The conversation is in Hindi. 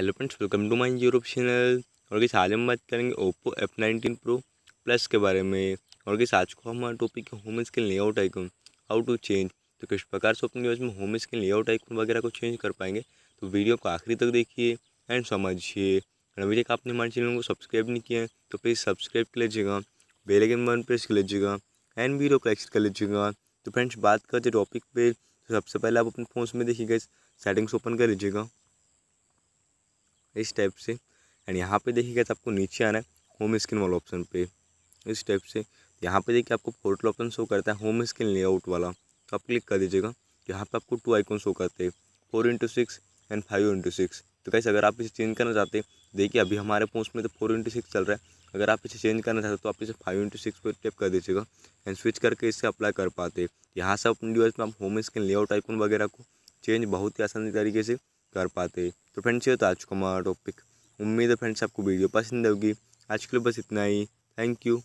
hello friends welcome to my Europe channel और किस आज हम बात करेंगे Oppo F nineteen pro plus के बारे में और किस आज को हमारा टॉपिक है home screen layout icon how to change तो किस प्रकार से अपने यूज में होम स्क्रीन लेआउट आइकन वगैरह को चेंज कर पाएंगे तो वीडियो को आखिरी तक देखिए एंड समझिए और अभी तक आपने हमारे चैनल को सब्सक्राइब नहीं किया है तो प्लीज़ सब्सक्राइब कर लीजिएगा बेलेगन बन प्रेस कर लीजिएगा एंड वीडियो को कर लीजिएगा तो फ्रेंड्स बात करते टॉपिक पे तो सबसे पहले आप अपने फ़ोन में देखिएगा सेटिंग्स ओपन कर लीजिएगा इस टाइप से एंड यहाँ पे देखिएगा तो आपको नीचे आना है होम स्क्रीन वाला ऑप्शन पे इस टाइप से यहाँ पे देखिए आपको पोर्टल ऑप्शन शो करता है होम स्क्रीन लेआउट वाला तो आप क्लिक कर दीजिएगा यहाँ पे आपको टू आइकॉन शो करते हैं four into six and five into six तो कैसे अगर आप इसे चेंज करना चाहते हैं देखिए अभी हमारे पोस्ट में तो फोर इंटू सिक्स चल रहा है अगर आप इसे चेंज करना चाहते हो तो आप इसे फाइव इंटू सिक्स पर टैप कर दीजिएगा एंड स्विच करके इसे अप्लाई कर पाते यहाँ से अपने डिवाइस में आप होम स्क्रीन लेआउट आइकॉन वगैरह को चेंज बहुत ही आसानी तरीके से कर पाते तो फ्रेंड्स ये तो आज का हमारा टॉपिक उम्मीद है फ्रेंड्स आपको वीडियो पसंद होगी आज के लिए बस इतना ही थैंक यू